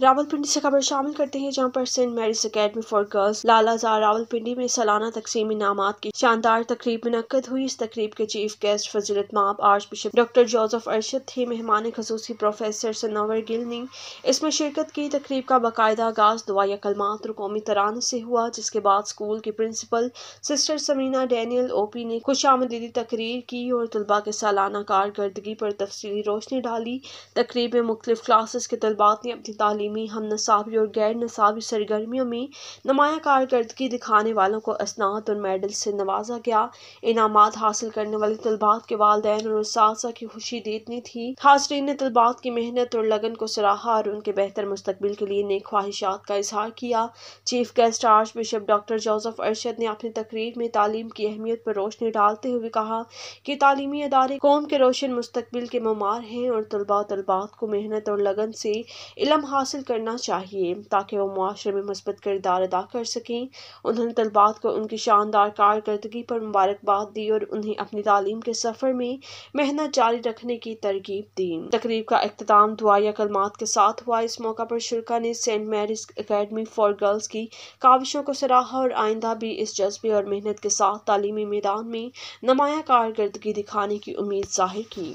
रावलपिंडी से खबर शामिल करते हैं जहां पर saint Mary's academy for girls लाला रावलपिंडी में सालाना तकसीम इनाम की शानदार तकरीब मुनद हुई इस तकरीब के चीफ गेस्ट फजरत माप archbishop doctor Joseph Arshad थे मेहमान खसूस प्रोफेसर सनावर गिल ने इसमें शिरकत की तकरीब का बाकायदा आगाज दुआ कलमात कौमी तरान से हुआ जिसके बाद स्कूल की principal sister Samina Daniel OP ने खुश आमदीदी तकरीर की और तलबा के सालाना कारकरी पर तफसली रोशनी डाली तकरीब में मुख्तलिफ क्लासेस के तलबात ने अपनी तालीम तालीमी हम नसाबी और गैर नसाबी सरगर्मियों में नमाया कारकर्दगी दिखाने वालों को असनात और मेडल से नवाजा गया इनाम हासिल करने वाले तलबात के वालदे और उसासा की खुशी देतनी थी हाजरीन ने तलबात की मेहनत और लगन को सराहा और उनके बेहतर मुस्तबिल के लिए नई ख्वाहिशात का इजहार किया chief guest archbishop doctor Joseph Arshad ने अपनी तकरीर में तालीम की अहमियत पर रोशनी डालते हुए कहा कि तालीमी अदारे कौम के रोशन मुस्तबिल के ममार हैं और तलबा तलबात को मेहनत और लगन से इलम हासिल हासिल करना चाहिए ताकि वह माशरे में मस्बत किरदार अदा कर सकें उन्होंने तलबात को उनकी शानदार कारकर्दगी पर मुबारकबाद दी और उन्हें अपनी तालीम के सफ़र में मेहनत जारी रखने की तरकीब दी तकरीब का अख्ताम दुआ या कलमात के साथ हुआ इस मौका पर शुरा ने saint Mary's academy for girls की काविशों को सराहा और आइंदा भी इस जज्बे और मेहनत के साथ तालीमी मैदान में नमाया कारकर्दगी दिखाने की उम्मीद जाहिर की